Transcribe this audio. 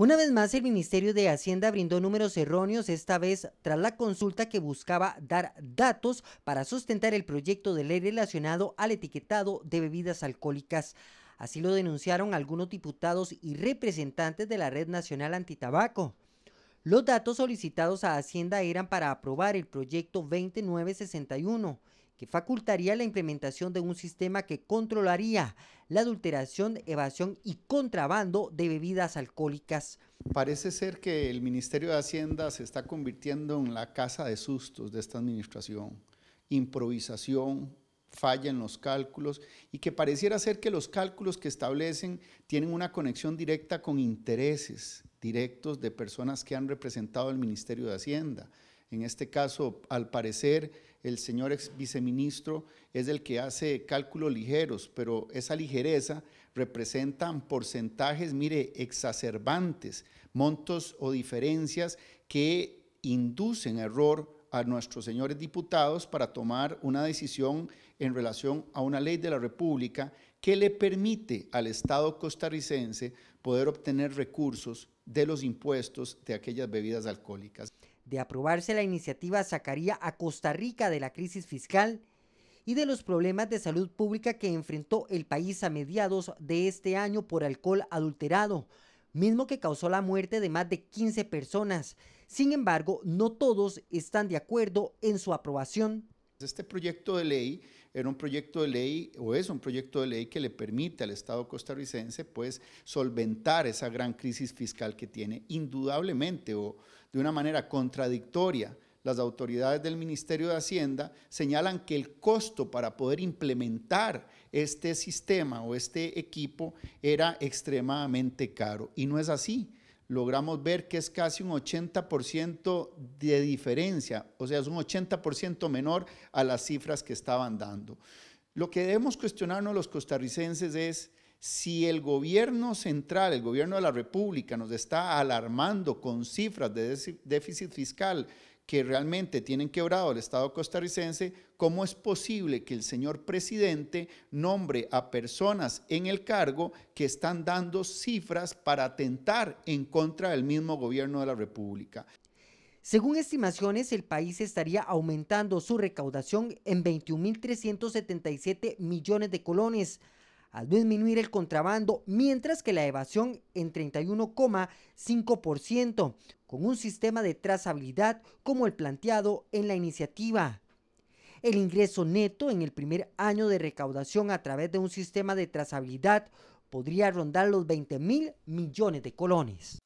Una vez más, el Ministerio de Hacienda brindó números erróneos, esta vez tras la consulta que buscaba dar datos para sustentar el proyecto de ley relacionado al etiquetado de bebidas alcohólicas. Así lo denunciaron algunos diputados y representantes de la Red Nacional Antitabaco. Los datos solicitados a Hacienda eran para aprobar el proyecto 2961 que facultaría la implementación de un sistema que controlaría la adulteración, evasión y contrabando de bebidas alcohólicas. Parece ser que el Ministerio de Hacienda se está convirtiendo en la casa de sustos de esta administración. Improvisación, falla en los cálculos y que pareciera ser que los cálculos que establecen tienen una conexión directa con intereses directos de personas que han representado al Ministerio de Hacienda. En este caso, al parecer, el señor ex viceministro es el que hace cálculos ligeros, pero esa ligereza representan porcentajes, mire, exacerbantes, montos o diferencias que inducen error a nuestros señores diputados para tomar una decisión en relación a una ley de la República que le permite al Estado costarricense poder obtener recursos de los impuestos de aquellas bebidas alcohólicas. De aprobarse la iniciativa sacaría a Costa Rica de la crisis fiscal y de los problemas de salud pública que enfrentó el país a mediados de este año por alcohol adulterado, mismo que causó la muerte de más de 15 personas. Sin embargo, no todos están de acuerdo en su aprobación. Este proyecto de ley era un proyecto de ley o es un proyecto de ley que le permite al Estado costarricense pues solventar esa gran crisis fiscal que tiene indudablemente o de una manera contradictoria. Las autoridades del Ministerio de Hacienda señalan que el costo para poder implementar este sistema o este equipo era extremadamente caro y no es así logramos ver que es casi un 80% de diferencia, o sea, es un 80% menor a las cifras que estaban dando. Lo que debemos cuestionarnos los costarricenses es si el gobierno central, el gobierno de la República, nos está alarmando con cifras de déficit fiscal que realmente tienen quebrado el Estado costarricense, ¿cómo es posible que el señor presidente nombre a personas en el cargo que están dando cifras para atentar en contra del mismo gobierno de la República? Según estimaciones, el país estaría aumentando su recaudación en 21.377 millones de colones al disminuir el contrabando, mientras que la evasión en 31,5%, con un sistema de trazabilidad como el planteado en la iniciativa. El ingreso neto en el primer año de recaudación a través de un sistema de trazabilidad podría rondar los 20 mil millones de colones.